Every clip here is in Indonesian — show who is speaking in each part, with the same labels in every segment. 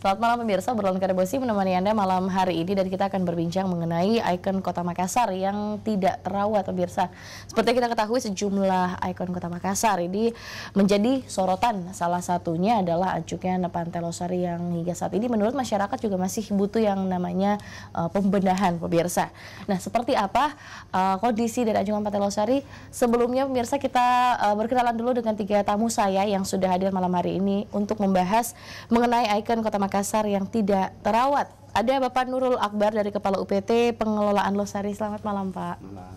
Speaker 1: Selamat malam pemirsa, Berlawan Karebosi menemani Anda malam hari ini dan kita akan berbincang mengenai ikon kota Makassar yang tidak terawat pemirsa. Seperti kita ketahui sejumlah ikon kota Makassar ini menjadi sorotan. Salah satunya adalah acuknya Pantai Losari yang hingga saat ini menurut masyarakat juga masih butuh yang namanya uh, pembenahan pemirsa. Nah seperti apa uh, kondisi dari acungan Pantai Losari? Sebelumnya pemirsa kita uh, berkenalan dulu dengan tiga tamu saya yang sudah hadir malam hari ini untuk membahas mengenai ikon kota Makassar Makassar yang tidak terawat. Ada Bapak Nurul Akbar dari Kepala UPT Pengelolaan Losari. Selamat malam, Pak. Malam.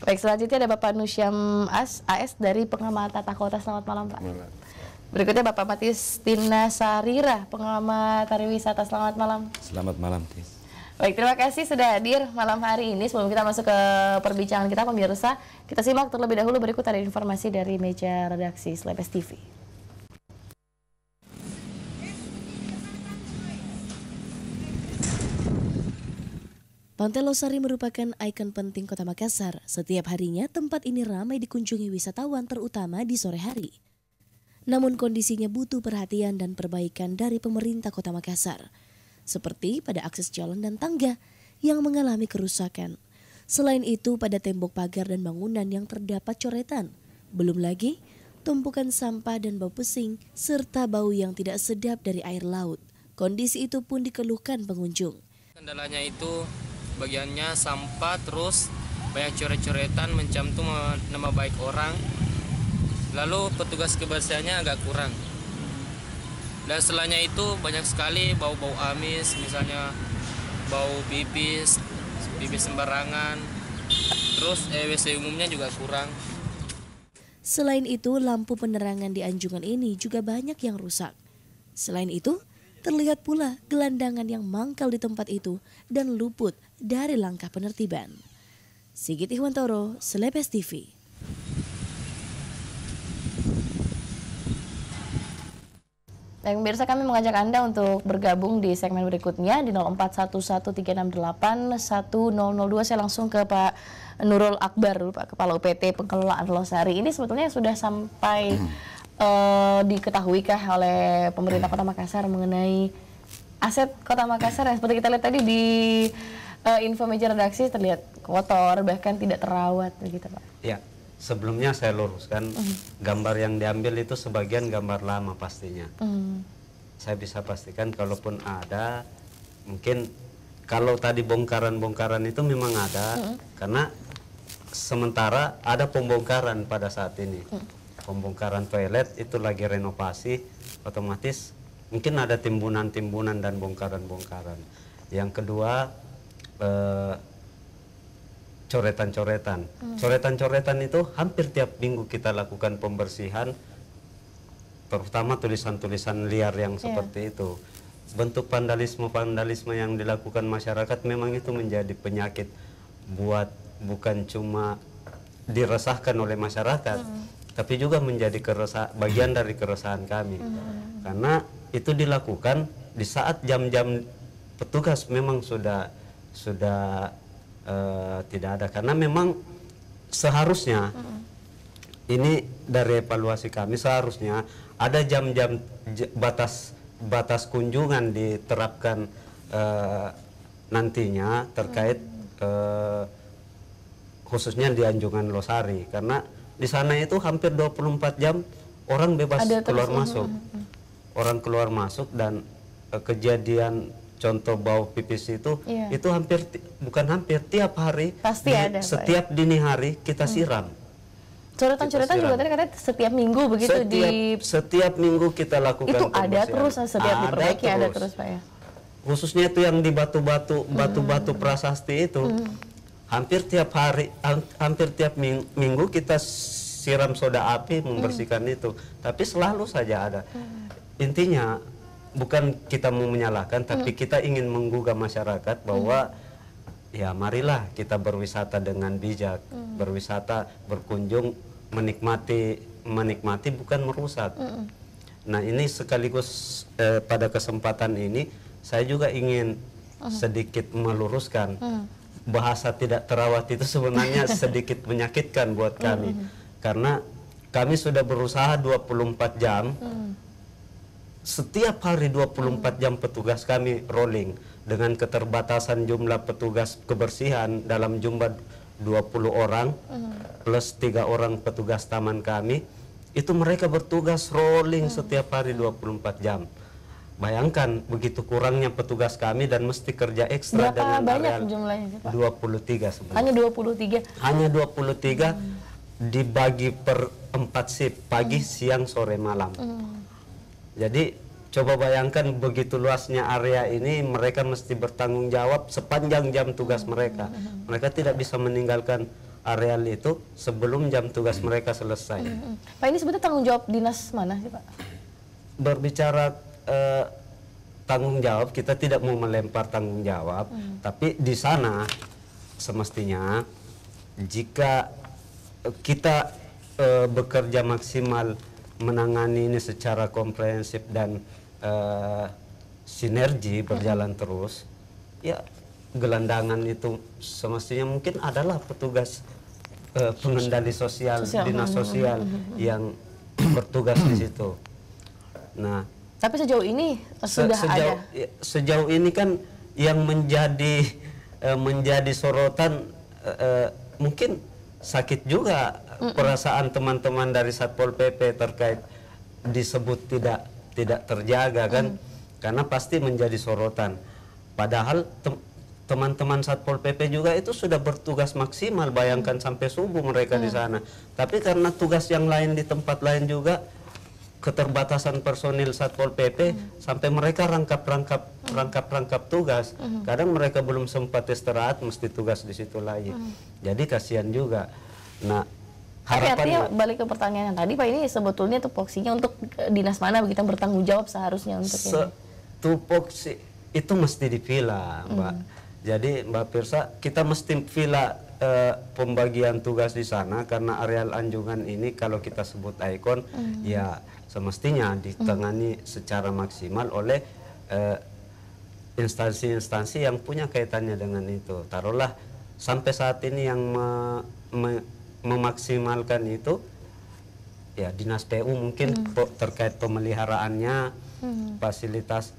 Speaker 1: Baik, selanjutnya ada Bapak Nusyam As, AS dari Pengamat Tata Kota. Selamat malam, Pak. Malam. Berikutnya Bapak Matis Tina Sarira, pengamat pariwisata. Selamat malam.
Speaker 2: Selamat malam, Tis.
Speaker 1: Baik, terima kasih sudah hadir malam hari ini. Sebelum kita masuk ke perbincangan kita, pemirsa, kita simak terlebih dahulu berikut ada informasi dari meja redaksi Slepes TV. Pantai Losari merupakan ikon penting kota Makassar. Setiap harinya tempat ini ramai dikunjungi wisatawan terutama di sore hari. Namun kondisinya butuh perhatian dan perbaikan dari pemerintah kota Makassar. Seperti pada akses jalan dan tangga yang mengalami kerusakan. Selain itu pada tembok pagar dan bangunan yang terdapat coretan. Belum lagi tumpukan sampah dan bau pusing serta bau yang tidak sedap dari air laut. Kondisi itu pun dikeluhkan pengunjung.
Speaker 3: Kendalanya itu bagiannya sampah terus banyak coret-coretan mencantum nama baik orang lalu petugas kebersihannya agak kurang dan setelahnya itu banyak sekali bau-bau amis misalnya bau bibis bibis sembarangan terus EWC eh, umumnya juga kurang
Speaker 1: Selain itu, lampu penerangan di anjungan ini juga banyak yang rusak. Selain itu, terlihat pula gelandangan yang mangkal di tempat itu dan luput dari langkah penertiban. Sigit Ihwantoro, Selebes TV. Yang pemirsa kami mengajak Anda untuk bergabung di segmen berikutnya di 0411368102. Saya langsung ke Pak Nurul Akbar Pak Kepala UPT Pengelolaan Losari. Ini sebetulnya sudah sampai uh, diketahuikah oleh pemerintah Kota Makassar mengenai aset Kota Makassar yang seperti kita lihat tadi di uh, info meja redaksi terlihat kotor bahkan tidak terawat begitu pak.
Speaker 3: Ya sebelumnya saya luruskan uh-huh. gambar yang diambil itu sebagian gambar lama pastinya. uh-huh. Saya bisa pastikan kalaupun ada mungkin kalau tadi bongkaran-bongkaran itu memang ada uh-huh. karena sementara ada pembongkaran pada saat ini. uh-huh. pembongkaran toilet itu lagi renovasi otomatis mungkin ada timbunan-timbunan dan bongkaran-bongkaran. Yang kedua Eh, coretan-coretan. Uh, Coretan-coretan itu hampir tiap minggu kita lakukan pembersihan, terutama tulisan-tulisan liar yang yeah. seperti itu. Bentuk vandalisme-vandalisme yang dilakukan masyarakat memang itu menjadi penyakit buat bukan cuma diresahkan oleh masyarakat, hmm. tapi juga menjadi keresah, bagian dari keresahan kami. Hmm. Karena itu dilakukan di saat jam-jam petugas memang sudah sudah uh, tidak ada karena memang seharusnya mm -hmm. ini dari evaluasi kami seharusnya ada jam-jam batas batas kunjungan diterapkan uh, nantinya terkait mm -hmm. uh, khususnya di Anjungan Losari karena di sana itu hampir 24 jam orang bebas ada keluar masuk. Mm -hmm. Orang keluar masuk dan uh, kejadian contoh bau pipis itu yeah. itu hampir bukan hampir tiap hari pasti di, ada ya. setiap ya. dini hari kita hmm. siram
Speaker 1: Coretan-coretan juga tadi katanya setiap minggu begitu setiap, di
Speaker 3: setiap minggu kita lakukan itu ada terus setiap ada diperbaiki terus. ada terus pak ya khususnya itu yang di batu-batu hmm. batu-batu hmm. prasasti itu hmm. hampir tiap hari hampir tiap minggu kita siram soda api hmm. membersihkan hmm. itu tapi selalu saja ada hmm. intinya bukan kita mau menyalahkan tapi hmm. kita ingin menggugah masyarakat bahwa hmm. ya marilah kita berwisata dengan bijak hmm. berwisata berkunjung menikmati menikmati bukan merusak hmm. nah ini sekaligus eh, pada kesempatan ini saya juga ingin
Speaker 4: hmm. sedikit
Speaker 3: meluruskan hmm. bahasa tidak terawat itu sebenarnya sedikit menyakitkan buat kami hmm. karena kami sudah berusaha 24 jam hmm setiap hari 24 jam petugas kami rolling dengan keterbatasan jumlah petugas kebersihan dalam jumlah 20 orang
Speaker 4: mm-hmm.
Speaker 3: plus tiga orang petugas taman kami itu mereka bertugas rolling mm-hmm. setiap hari 24 jam. Bayangkan begitu kurangnya petugas kami dan mesti kerja ekstra Berapa dengan banyak
Speaker 1: jumlahnya Pak?
Speaker 3: 23 sebenarnya.
Speaker 1: Hanya 23.
Speaker 3: Hanya 23 hmm. dibagi per 4 shift, pagi, hmm. siang, sore, malam. Hmm jadi coba bayangkan begitu luasnya area ini mereka mesti bertanggung jawab sepanjang jam tugas mereka. Mereka tidak bisa meninggalkan area itu sebelum jam tugas mereka selesai. Mm-hmm.
Speaker 1: Pak ini sebetulnya tanggung jawab dinas mana sih Pak?
Speaker 3: Berbicara eh, tanggung jawab kita tidak mau melempar tanggung jawab, hmm. tapi di sana semestinya jika eh, kita eh, bekerja maksimal menangani ini secara komprehensif dan uh, sinergi berjalan terus, ya gelandangan itu semestinya mungkin adalah petugas uh, pengendali sosial, sosial. dinas hmm, sosial hmm, hmm, yang bertugas di situ. Nah,
Speaker 1: tapi sejauh ini eh, sudah sejauh, ada.
Speaker 3: Ya, sejauh ini kan yang menjadi uh, menjadi sorotan uh, uh, mungkin sakit juga mm -mm. perasaan teman-teman dari Satpol PP terkait disebut tidak tidak terjaga kan mm. karena pasti menjadi sorotan padahal teman-teman Satpol PP juga itu sudah bertugas maksimal bayangkan sampai subuh mereka di sana tapi karena tugas yang lain di tempat lain juga keterbatasan personil Satpol PP hmm. sampai mereka rangkap-rangkap rangkap-rangkap tugas. Hmm. Kadang mereka belum sempat istirahat mesti tugas di situ lagi. Hmm. Jadi kasihan juga. Nah, tapi
Speaker 1: balik ke pertanyaan yang tadi Pak ini sebetulnya tupoksinya untuk eh, dinas mana begitu bertanggung jawab seharusnya untuk Se ini?
Speaker 3: Tupoksi itu mesti dipilah hmm. Mbak. Hmm. Jadi Mbak Pirsa kita mesti pilah eh, pembagian tugas di sana karena areal anjungan ini kalau kita sebut ikon hmm. ya semestinya ditangani hmm. secara maksimal oleh eh, instansi-instansi yang punya kaitannya dengan itu. Taruhlah sampai saat ini yang me, me, memaksimalkan itu ya dinas PU mungkin hmm. terkait pemeliharaannya hmm. fasilitas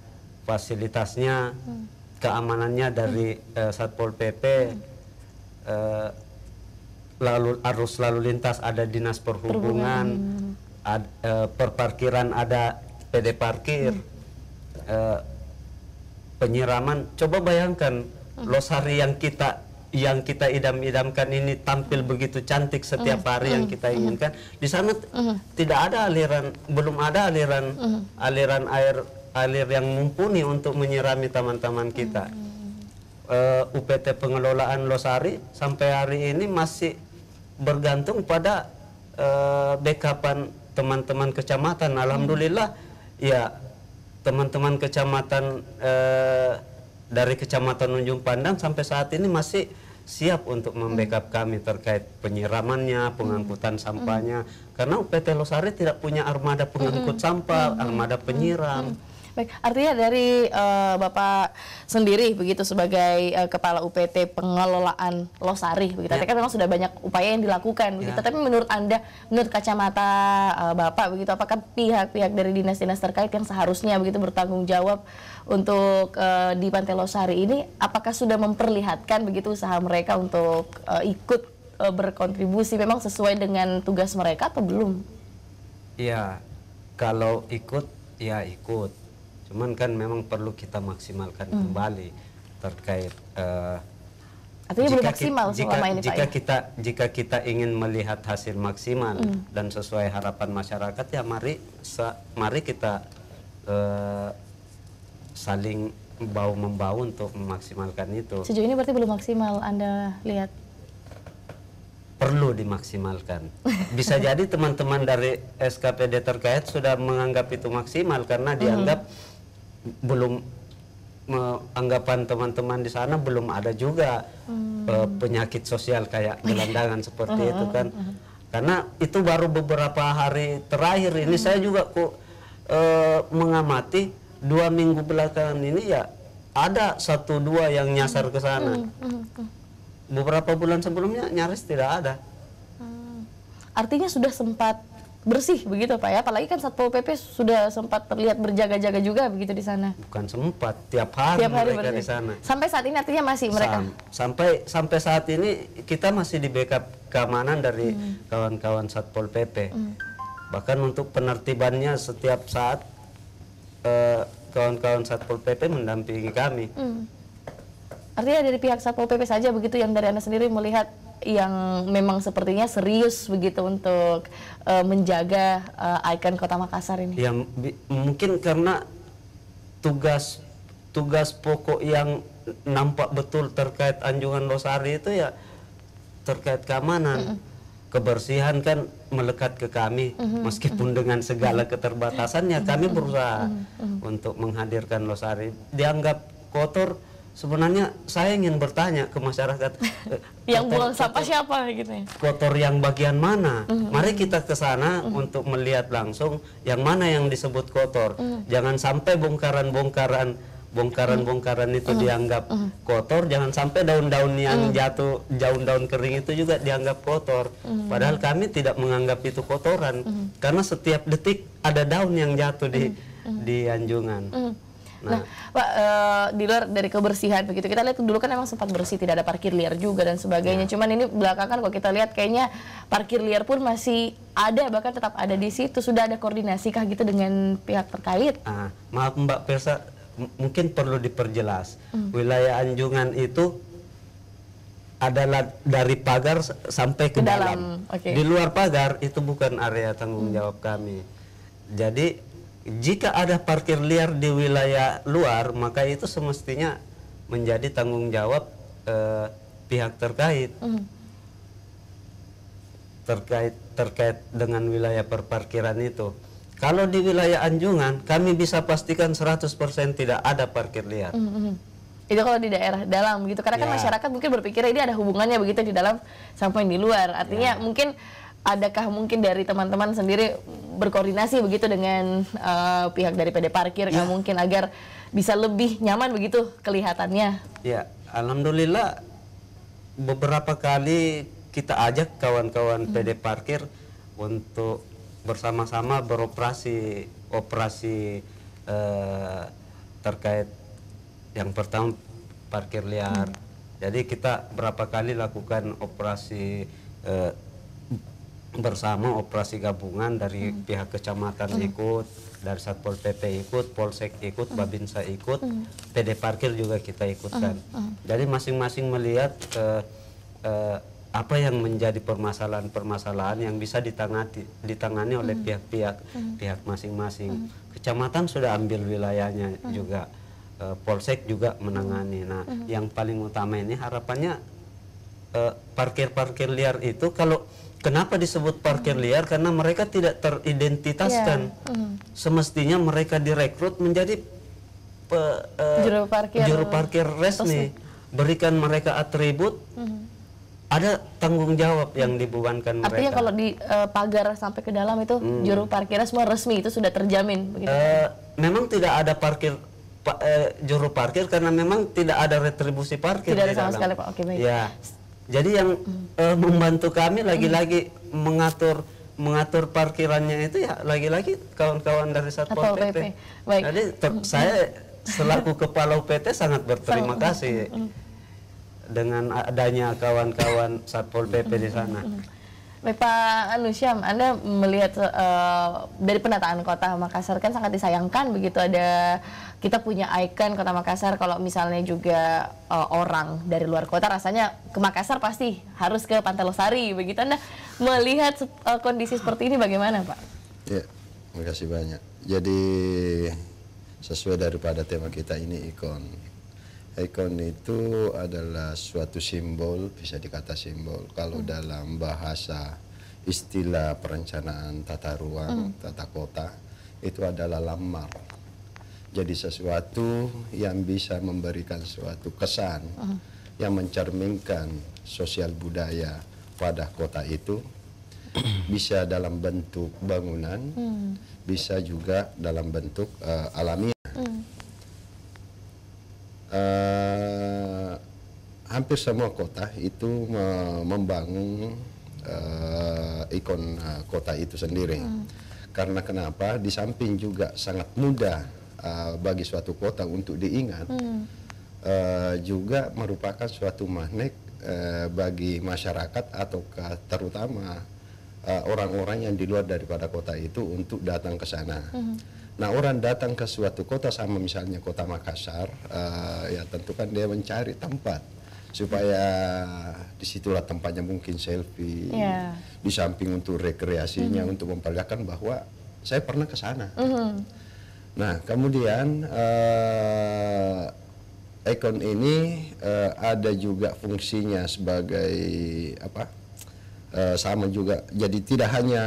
Speaker 3: fasilitasnya hmm. keamanannya dari hmm. eh, satpol pp hmm. eh, lalu arus lalu lintas ada dinas perhubungan, perhubungan. Ad, eh, perparkiran ada pd parkir hmm. eh, penyiraman coba bayangkan hmm. losari yang kita yang kita idam-idamkan ini tampil begitu cantik setiap mm-hmm. hari yang kita mm-hmm. inginkan di sana mm-hmm. tidak ada aliran belum ada aliran aliran air alir yang mumpuni untuk menyirami taman-taman kita uh, eh, UPT pengelolaan Losari sampai hari ini masih bergantung pada uh, backupan teman-teman kecamatan alhamdulillah ya teman-teman kecamatan uh, dari kecamatan Unjung Pandang sampai saat ini masih siap untuk membackup hmm. kami terkait penyiramannya, pengangkutan hmm. sampahnya. Karena UPT Losari tidak punya armada pengangkut hmm. sampah, armada penyiram.
Speaker 1: Baik, artinya dari uh, Bapak sendiri begitu sebagai uh, kepala UPT pengelolaan Losari begitu. Ya. Kan memang sudah banyak upaya yang dilakukan begitu. Ya. Tapi menurut Anda, menurut kacamata uh, Bapak begitu apakah pihak-pihak dari dinas-dinas terkait yang seharusnya begitu bertanggung jawab untuk uh, di Pantai Losari ini apakah sudah memperlihatkan begitu usaha mereka untuk uh, ikut uh, berkontribusi memang sesuai dengan tugas mereka atau belum?
Speaker 3: Iya, kalau ikut ya ikut Cuman kan memang perlu kita maksimalkan hmm. kembali terkait uh,
Speaker 1: Artinya jika belum maksimal
Speaker 3: kita, jika, ini jika Pak. Ya? kita jika kita ingin melihat hasil maksimal hmm. dan sesuai harapan masyarakat ya mari sa, mari kita uh, saling bau membau untuk memaksimalkan itu. Sejauh ini
Speaker 1: berarti belum maksimal Anda lihat.
Speaker 3: Perlu dimaksimalkan. Bisa jadi teman-teman dari SKPD terkait sudah menganggap itu maksimal karena hmm. dianggap -hmm belum anggapan teman-teman di sana belum ada juga hmm. uh, penyakit sosial kayak gelandangan seperti itu uh-huh, kan uh-huh. karena itu baru beberapa hari terakhir ini hmm. saya juga kok uh, mengamati dua minggu belakangan ini ya ada satu dua yang nyasar ke sana hmm, hmm, hmm. beberapa bulan sebelumnya nyaris tidak ada
Speaker 1: artinya sudah sempat bersih begitu Pak ya. Apalagi kan Satpol PP sudah sempat terlihat berjaga-jaga juga begitu di sana.
Speaker 3: Bukan sempat, tiap hari, tiap hari mereka bersih. di sana.
Speaker 1: Sampai saat ini artinya masih mereka. Sam
Speaker 3: sampai sampai saat ini kita masih di backup keamanan dari hmm. kawan-kawan hmm. Satpol PP. Hmm. Bahkan untuk penertibannya setiap saat eh, kawan-kawan eh, Satpol PP mendampingi kami.
Speaker 1: Hmm Artinya dari pihak Satpol PP saja begitu yang dari Anda sendiri melihat yang memang sepertinya serius begitu untuk uh, menjaga uh, ikon Kota Makassar ini. Ya
Speaker 3: mungkin karena tugas tugas pokok yang nampak betul terkait anjungan Losari itu ya terkait keamanan. Mm -mm kebersihan kan melekat ke kami mm meskipun mm dengan segala mm-hmm. keterbatasannya kami berusaha mm-hmm. untuk menghadirkan Losari dianggap kotor sebenarnya saya ingin bertanya ke masyarakat eh,
Speaker 1: yang kotor, buang sampah siapa gitu ya
Speaker 3: kotor yang bagian mana mm -hmm. mari kita ke sana mm -hmm. untuk melihat langsung yang mana yang disebut kotor mm -hmm. jangan sampai bongkaran-bongkaran bongkaran-bongkaran itu mm -hmm. dianggap mm -hmm. kotor jangan sampai daun-daun yang mm -hmm. jatuh daun-daun kering itu juga dianggap kotor mm -hmm. padahal kami tidak menganggap itu kotoran mm -hmm. karena setiap detik ada daun yang jatuh di mm -hmm. di anjungan mm -hmm Nah, nah
Speaker 1: Pak, uh, eh, di luar dari kebersihan begitu, kita lihat dulu kan memang sempat bersih, tidak ada parkir liar juga dan sebagainya. Ya. Cuman ini belakangan kalau kita lihat kayaknya parkir liar pun masih ada, bahkan tetap ada di situ. Sudah ada koordinasikah gitu dengan pihak terkait?
Speaker 3: Ah, maaf Mbak Persa, mungkin perlu diperjelas. Hmm. Wilayah Anjungan itu adalah dari pagar sampai ke, ke dalam. dalam.
Speaker 4: Okay. Di luar
Speaker 3: pagar itu bukan area tanggung hmm. jawab hmm. kami. Jadi jika ada parkir liar di wilayah luar maka itu semestinya menjadi tanggung jawab eh, pihak terkait mm. terkait terkait dengan wilayah perparkiran itu kalau di wilayah Anjungan kami bisa pastikan 100% tidak ada parkir liar
Speaker 1: mm -hmm itu kalau di daerah dalam gitu karena kan ya. kan masyarakat mungkin berpikir ini ada hubungannya begitu di dalam sampai di luar artinya ya. mungkin adakah mungkin dari teman-teman sendiri berkoordinasi begitu dengan uh, pihak dari PD Parkir ya. mungkin agar bisa lebih nyaman begitu kelihatannya?
Speaker 3: Ya, alhamdulillah beberapa kali kita ajak kawan-kawan hmm. PD Parkir untuk bersama-sama beroperasi operasi eh, terkait yang pertama parkir liar. Hmm. Jadi kita berapa kali lakukan operasi eh, bersama operasi gabungan dari hmm. pihak kecamatan hmm. ikut, dari satpol pp ikut, polsek ikut, hmm. babinsa ikut, hmm. pd parkir juga kita ikutkan. Hmm. Hmm. Jadi masing-masing melihat uh, uh, apa yang menjadi permasalahan-permasalahan yang bisa ditangani ditangani oleh hmm. pihak-pihak hmm. pihak masing-masing. Hmm. Kecamatan sudah ambil wilayahnya hmm. juga, uh, polsek juga hmm. menangani. Nah, hmm. yang paling utama ini harapannya parkir-parkir uh, parkir -parkir liar itu kalau Kenapa disebut parkir liar? Karena mereka tidak teridentitaskan.
Speaker 4: Yeah. Mm. Mm-hmm.
Speaker 3: Semestinya mereka direkrut menjadi pe, uh, juru parkir, juru parkir resmi. Berikan mereka atribut. Mm. Ada tanggung jawab yang dibebankan mereka. Artinya kalau
Speaker 1: di uh, pagar sampai ke dalam itu mm. juru parkirnya semua resmi itu sudah terjamin. Uh,
Speaker 3: memang tidak ada parkir pa, uh, juru parkir karena memang tidak ada retribusi parkir. Tidak ada sama dalam. sekali pak. Oke baik. Yeah jadi yang uh, membantu kami lagi-lagi hmm. mengatur mengatur parkirannya itu ya lagi-lagi kawan-kawan dari satpol pp. PP. Baik. Jadi hmm. saya selaku kepala UPT sangat berterima kasih dengan adanya kawan-kawan satpol pp di sana.
Speaker 1: Baik Pak Lusyam, Anda melihat uh, dari penataan kota Makassar kan sangat disayangkan begitu ada kita punya ikon Kota Makassar kalau misalnya juga uh, orang dari luar kota rasanya ke Makassar pasti harus ke Pantai Losari begitu Anda nah, melihat uh, kondisi seperti ini bagaimana Pak?
Speaker 5: Ya, terima kasih banyak. Jadi sesuai daripada tema kita ini ikon. Ikon itu adalah suatu simbol, bisa dikata simbol kalau hmm. dalam bahasa istilah perencanaan tata ruang, hmm. tata kota itu adalah lamar jadi sesuatu yang bisa memberikan suatu kesan uh -huh. yang mencerminkan sosial budaya pada kota itu bisa dalam bentuk bangunan, hmm. bisa juga dalam bentuk uh, alamiah. Hmm. Uh, hampir semua kota itu me membangun uh, ikon uh, kota itu sendiri. Hmm. Karena kenapa? Di samping juga sangat mudah Eh, bagi suatu kota untuk diingat hmm. uh, juga merupakan suatu magnet uh, bagi masyarakat atau terutama orang-orang uh, yang di luar daripada kota itu untuk datang ke sana. Hmm. Nah orang datang ke suatu kota sama misalnya kota Makassar, uh, ya tentu kan dia mencari tempat supaya disitulah tempatnya mungkin selfie yeah. di samping untuk rekreasinya mm -hmm. untuk memperlihatkan bahwa saya pernah ke sana. Mm -hmm. Nah, kemudian uh, eh, ekon ini uh, ada juga fungsinya sebagai apa? Uh, sama juga. Jadi tidak hanya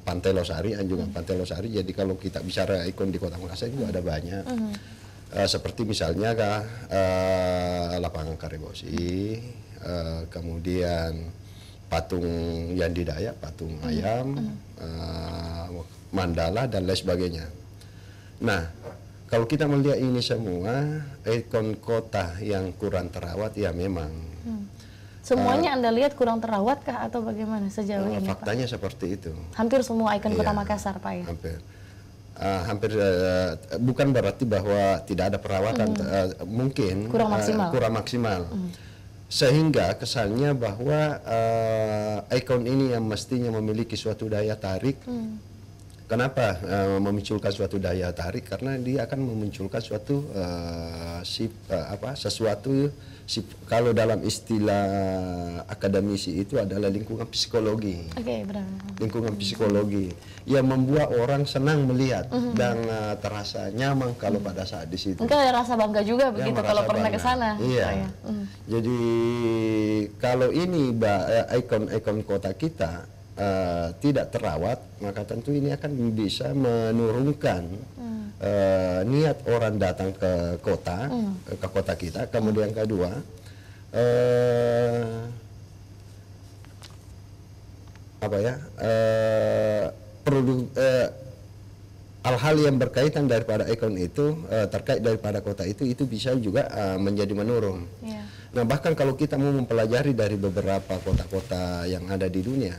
Speaker 5: Pantai Losari, juga hmm. Pantai Losari. Jadi kalau kita bicara ikon di Kota Makassar juga hmm. ada banyak. Hmm. uh, seperti misalnya kah, uh, lapangan Karebosi, uh, kemudian patung Yandidaya, patung hmm. ayam, hmm. Uh, mandala dan lain sebagainya. Nah, kalau kita melihat ini semua ikon kota yang kurang terawat ya memang.
Speaker 1: Hmm. Semuanya uh, Anda lihat kurang terawat kah atau bagaimana sejauh uh, ini?
Speaker 5: Faktanya Pak? seperti itu.
Speaker 1: Hampir semua ikon ya, kota iya, Makassar, Pak ya. Hampir.
Speaker 5: Uh, hampir uh, bukan berarti bahwa tidak ada perawatan hmm. uh, mungkin kurang maksimal. Uh, kurang maksimal. Hmm. Sehingga kesannya bahwa uh, ikon ini yang mestinya memiliki suatu daya tarik hmm Kenapa uh, memunculkan suatu daya tarik? Karena dia akan memunculkan suatu uh, sip, uh, apa sesuatu sip, kalau dalam istilah akademisi itu adalah lingkungan psikologi.
Speaker 4: okay, benar. Lingkungan psikologi
Speaker 5: yang membuat orang senang melihat -hmm. dan uh, terasa nyaman kalau -hmm. pada saat di situ. Mungkin
Speaker 1: ada rasa bangga juga ya, begitu kalau pernah ke sana. Iya. Oh, ya. mm.
Speaker 5: Jadi kalau ini ikon-ikon kota kita uh, tidak terawat, maka tentu ini akan bisa menurunkan hmm. uh, niat orang datang ke kota, hmm. ke kota kita. Kemudian hmm. kedua, uh, apa ya, uh, produk uh, hal-hal yang berkaitan daripada ekon itu uh, terkait daripada kota itu itu bisa juga uh, menjadi menurun. Yeah. Nah bahkan kalau kita mau mempelajari dari beberapa kota-kota yang ada di dunia,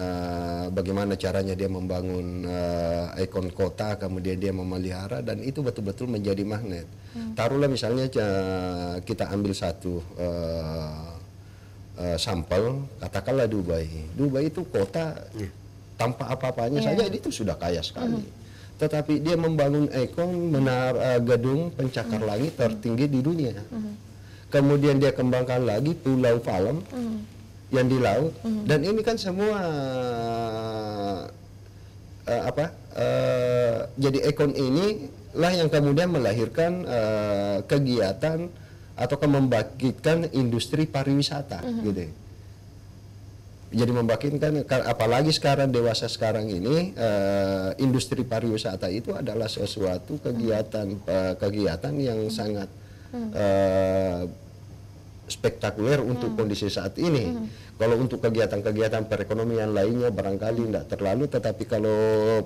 Speaker 5: uh, bagaimana caranya dia membangun uh, ikon kota, kemudian dia memelihara dan itu betul-betul menjadi magnet. Hmm. Taruhlah misalnya eh, kita ambil satu uh, uh, sampel, katakanlah Dubai. Dubai itu kota yeah. tanpa apa-apanya yeah. saja iya. itu sudah kaya sekali. Hmm. Tetapi dia membangun ikon menar uh, gedung pencakar hmm. langit tertinggi di dunia. Hmm. Kemudian dia kembangkan lagi Pulau Palem. Hmm yang di laut mm-hmm. dan ini kan semua uh, apa uh, jadi ekon ini lah yang kemudian melahirkan uh, kegiatan atau membangkitkan industri pariwisata mm-hmm. gitu ya. jadi membangkitkan apalagi sekarang dewasa sekarang ini uh, industri pariwisata itu adalah sesuatu kegiatan mm-hmm. uh, kegiatan yang mm-hmm. sangat uh, spektakuler untuk hmm. kondisi saat ini. Hmm. Kalau untuk kegiatan-kegiatan perekonomian lainnya barangkali tidak terlalu, tetapi kalau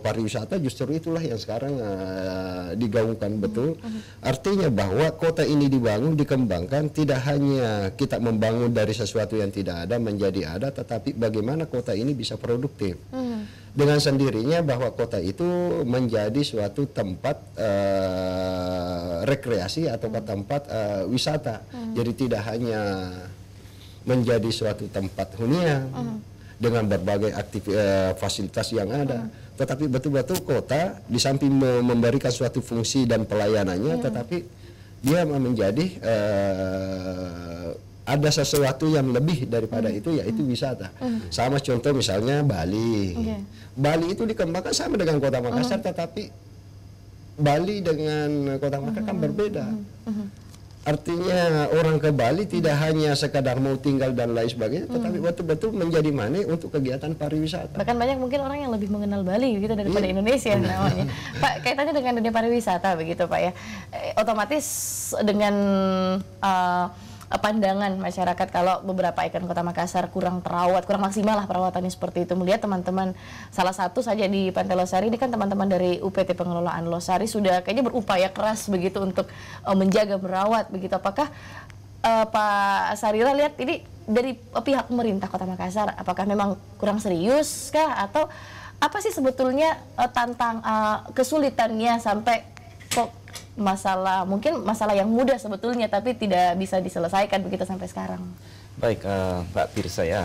Speaker 5: pariwisata justru itulah yang sekarang uh, digaungkan hmm. betul. Hmm. Artinya bahwa kota ini dibangun, dikembangkan tidak hanya kita membangun dari sesuatu yang tidak ada menjadi ada, tetapi bagaimana kota ini bisa produktif. Hmm dengan sendirinya bahwa kota itu menjadi suatu tempat uh, rekreasi atau hmm. tempat uh, wisata. Hmm. Jadi tidak hanya menjadi suatu tempat hunian hmm. dengan berbagai aktif uh, fasilitas yang ada, hmm. tetapi betul-betul kota di samping memberikan suatu fungsi dan pelayanannya, hmm. tetapi dia menjadi uh, ada sesuatu yang lebih daripada hmm. itu yaitu hmm. wisata. Hmm. Sama contoh misalnya Bali. Okay. Bali itu dikembangkan sama dengan Kota Makassar hmm. tetapi Bali dengan Kota Makassar kan hmm. kan berbeda. Hmm. hmm. Artinya orang ke Bali tidak hmm. hanya sekadar mau tinggal dan lain sebagainya, hmm. tetapi betul-betul menjadi money untuk kegiatan pariwisata.
Speaker 1: Bahkan banyak mungkin orang yang lebih mengenal Bali gitu daripada hmm. Indonesia namanya. Pak, kaitannya dengan dunia pariwisata begitu Pak ya. Eh, otomatis dengan uh, pandangan masyarakat kalau beberapa ikon kota Makassar kurang terawat, kurang maksimal lah perawatannya seperti itu. Melihat teman-teman salah satu saja di Pantai Losari ini kan teman-teman dari UPT Pengelolaan Losari sudah kayaknya berupaya keras begitu untuk uh, menjaga merawat begitu. Apakah uh, Pak Sarila lihat ini dari eh, pihak pemerintah Kota Makassar apakah memang kurang serius kah atau apa sih sebetulnya uh, tantang uh, kesulitannya sampai kok masalah mungkin masalah yang mudah sebetulnya tapi tidak bisa diselesaikan begitu sampai sekarang.
Speaker 2: Baik, uh, Mbak Pirsa ya.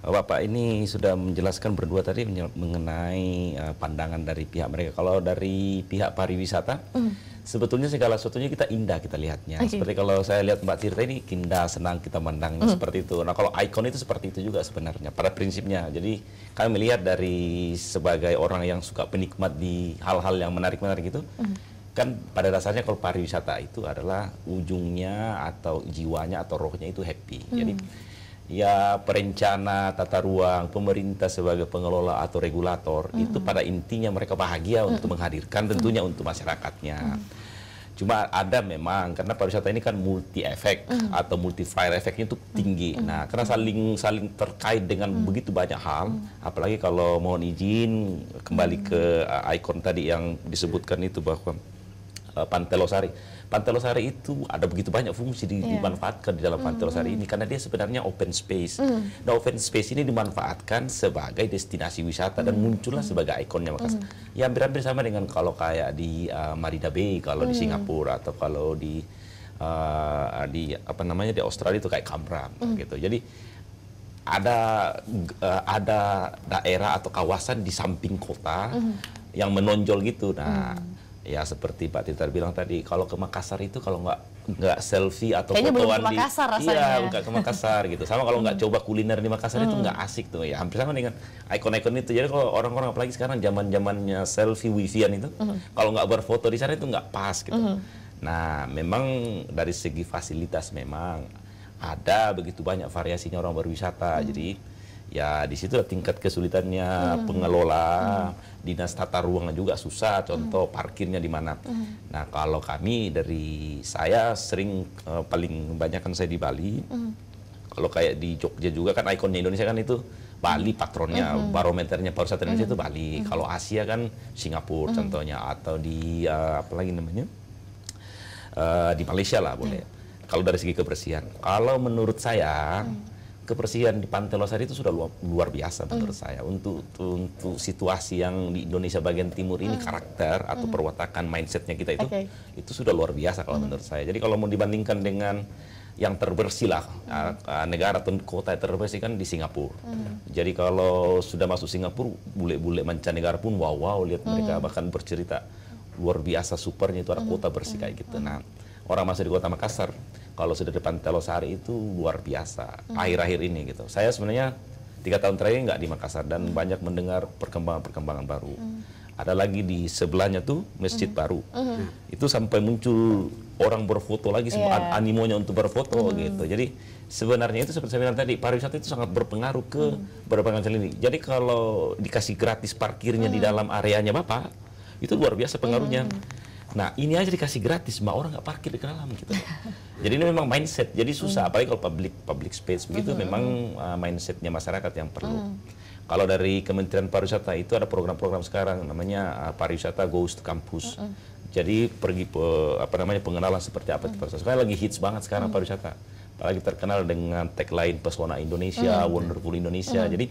Speaker 2: Bapak ini sudah menjelaskan berdua tadi mengenai uh, pandangan dari pihak mereka. Kalau dari pihak pariwisata, mm. sebetulnya segala sesuatunya kita indah kita lihatnya. Okay. Seperti kalau saya lihat Mbak Tirta ini indah, senang kita mandangnya mm. seperti itu. Nah kalau ikon itu seperti itu juga sebenarnya pada prinsipnya. Jadi kami melihat dari sebagai orang yang suka penikmat di hal-hal yang menarik-menarik itu. Mm kan pada dasarnya kalau pariwisata itu adalah ujungnya atau jiwanya atau rohnya itu happy. Hmm. Jadi ya perencana tata ruang, pemerintah sebagai pengelola atau regulator hmm. itu pada intinya mereka bahagia hmm. untuk menghadirkan tentunya hmm. untuk masyarakatnya. Hmm. Cuma ada memang karena pariwisata ini kan multi efek mm. atau multiplier efeknya itu tinggi. Mm. Nah, karena saling saling terkait dengan mm. begitu banyak hal, mm. apalagi kalau mohon izin kembali mm. ke uh, ikon tadi yang disebutkan itu bahwa Eh, Pantelosari. Pantelosari itu ada begitu banyak fungsi di, yeah. dimanfaatkan di dalam Pantelosari mm. ini karena dia sebenarnya open space. Mm. Nah, open space ini dimanfaatkan sebagai destinasi wisata mm. dan muncullah mm. sebagai ikonnya Makassar. Mm. Ya hampir-hampir sama dengan kalau kayak di uh, Marina Bay kalau mm. di Singapura atau kalau di uh, di apa namanya di Australia itu kayak Canberra mm. gitu. Jadi ada uh, ada daerah atau kawasan di samping kota mm. yang menonjol gitu. Nah, mm ya seperti Pak Titar bilang tadi kalau ke Makassar itu kalau nggak nggak selfie atau Kayaknya di Makassar rasanya. iya ya. nggak ke Makassar gitu sama kalau nggak hmm. coba kuliner di Makassar itu hmm. nggak asik tuh ya hampir sama dengan ikon-ikon itu jadi kalau orang-orang apalagi sekarang zaman zamannya selfie wifian itu hmm. kalau nggak berfoto di sana itu nggak pas gitu nah memang dari segi fasilitas memang ada begitu banyak variasinya orang berwisata jadi ya di situ tingkat kesulitannya hmm. pengelola hmm. dinas tata ruangnya juga susah contoh hmm. parkirnya di mana hmm. nah kalau kami dari saya sering uh, paling banyak kan saya di Bali hmm. kalau kayak di Jogja juga kan ikonnya Indonesia kan itu Bali patronnya hmm. hmm. barometernya pariwisata Indonesia hmm. itu Bali hmm. kalau Asia kan Singapura hmm. contohnya atau di uh, apa lagi namanya uh, di Malaysia lah boleh hmm. kalau dari segi kebersihan kalau menurut saya hmm kebersihan di Pantai Losari itu sudah luar, luar biasa menurut mm. saya untuk, untuk situasi yang di Indonesia bagian timur ini mm. karakter atau mm. perwatakan mindsetnya kita itu okay. itu sudah luar biasa kalau mm. menurut saya jadi kalau mau dibandingkan dengan yang terbersih lah mm. Ah, ah, negara atau kota yang terbersih kan di Singapura mm. jadi kalau sudah masuk Singapura bule-bule mancanegara pun wow wow lihat mm. mereka bahkan bercerita luar biasa supernya itu ada mm. kota bersih kayak gitu mm. nah orang masuk di kota Makassar kalau sudah depan Telosari itu luar biasa hmm. akhir-akhir ini gitu. Saya sebenarnya tiga tahun terakhir nggak di Makassar dan hmm. banyak mendengar perkembangan-perkembangan baru. Hmm. Ada lagi di sebelahnya tuh masjid hmm. baru. Hmm. hmm. Itu sampai muncul orang berfoto lagi, yeah. animonya untuk berfoto hmm. gitu. Jadi sebenarnya itu seperti saya bilang tadi pariwisata itu sangat berpengaruh ke hmm. berbagai ini. Jadi kalau dikasih gratis parkirnya hmm. di dalam areanya bapak itu luar biasa pengaruhnya. Hmm Nah ini aja dikasih gratis, mbak orang nggak parkir di dalam gitu. Jadi ini memang mindset. Jadi susah, apalagi kalau public public space begitu, uh mm-hmm. -huh. memang uh, mindsetnya masyarakat yang perlu. -huh. Mm. Kalau dari Kementerian Pariwisata itu ada program-program sekarang namanya uh, pariwisata goes to campus. Uh -huh. Jadi pergi pe, apa namanya pengenalan seperti apa mm-hmm. pariwisata. Sekarang lagi hits banget sekarang uh mm. -huh. pariwisata. Apalagi terkenal dengan tagline pesona Indonesia, uh mm. -huh. wonderful Indonesia. Uh -huh. Jadi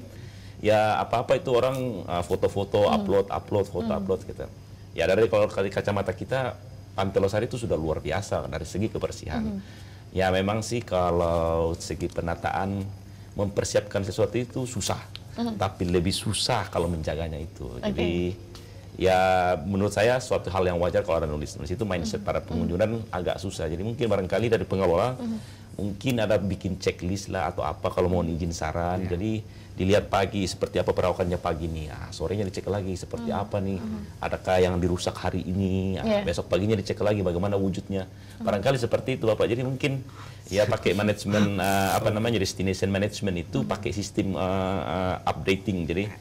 Speaker 2: ya apa-apa itu orang eh, foto-foto, uh, upload, upload, foto, upload gitu Ya dari kalau kacamata kita Antelosari itu sudah luar biasa dari segi kebersihan. Mm -hmm. Ya memang sih kalau segi penataan mempersiapkan sesuatu itu susah, mm -hmm. tapi lebih susah kalau menjaganya itu. Okay. Jadi ya menurut saya suatu hal yang wajar kalau ada nulis nulis itu mindset mm -hmm. para pengunjung dan mm-hmm. agak susah jadi mungkin barangkali dari pengelola mm -hmm. mungkin ada bikin checklist lah atau apa kalau mau izin saran yeah. jadi dilihat pagi seperti apa perawakannya pagi ini. ah, sorenya dicek lagi seperti mm -hmm. apa nih mm-hmm. adakah yang dirusak hari ini yeah. Iya. besok paginya dicek lagi bagaimana wujudnya mm -hmm. barangkali seperti itu bapak jadi mungkin ya pakai manajemen uh, ah, apa namanya destination management itu mm -hmm. pakai sistem uh, uh, updating jadi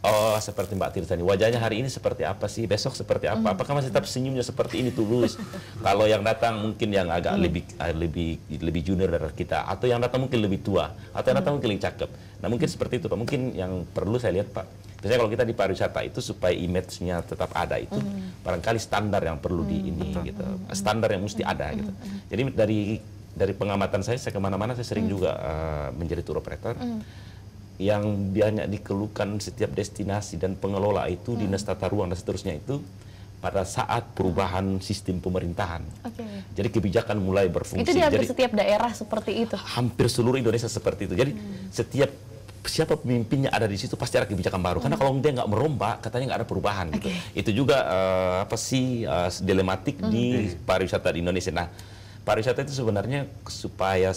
Speaker 2: Oh, seperti Mbak Tirtani. Wajahnya hari ini seperti apa sih? Besok seperti apa? Hmm. Apakah masih tetap senyumnya seperti ini tulus? Kalau yang datang mungkin yang agak hmm. lebih eh, lebih lebih junior dari kita atau yang datang mungkin lebih tua atau yang datang hmm. mungkin lebih cakep. Nah, mungkin hmm. seperti itu Pak. Mungkin yang perlu saya lihat Pak. Biasanya kalau kita di pariwisata itu supaya image-nya tetap ada itu mm. barangkali standar yang perlu di ini Betul. gitu. Standar yang mesti ada gitu. Jadi dari dari pengamatan saya, saya kemana-mana saya sering mm. juga uh, menjadi tour operator. Mm yang banyak dikeluhkan setiap destinasi dan pengelola itu hmm. dinas tata ruang dan seterusnya itu pada saat perubahan sistem pemerintahan. Okay. Jadi kebijakan mulai berfungsi. Itu di hampir Jadi,
Speaker 1: setiap daerah seperti itu.
Speaker 2: Hampir seluruh Indonesia seperti itu. Jadi hmm. setiap siapa pemimpinnya ada di situ pasti ada kebijakan baru. Hmm. Karena kalau dia nggak merombak, katanya nggak ada perubahan. Gitu. Okay. Itu juga uh, apa sih uh, dilematik hmm. di pariwisata di Indonesia. Nah pariwisata itu sebenarnya supaya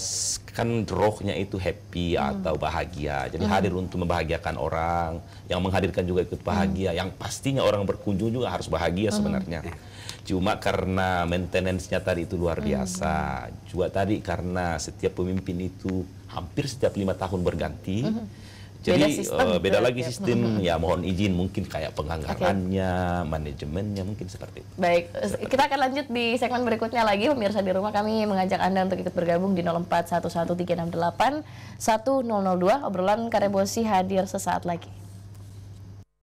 Speaker 2: kan rohnya itu happy hmm. atau bahagia. Jadi hmm. hadir untuk membahagiakan orang, yang menghadirkan juga ikut bahagia, hmm. yang pastinya orang berkunjung juga harus bahagia hmm. sebenarnya. Iya. Cuma karena maintenance-nya tadi itu luar hmm. biasa. Juga tadi karena setiap pemimpin itu hampir setiap lima tahun berganti. Hmm jadi beda, sistem, uh, beda gitu. lagi sistem hmm. ya mohon izin mungkin kayak penganggarannya, okay. manajemennya mungkin seperti itu.
Speaker 1: Baik, seperti. kita akan lanjut di segmen berikutnya lagi pemirsa di rumah kami mengajak Anda untuk ikut bergabung di 1002 obrolan Karebosi hadir sesaat lagi.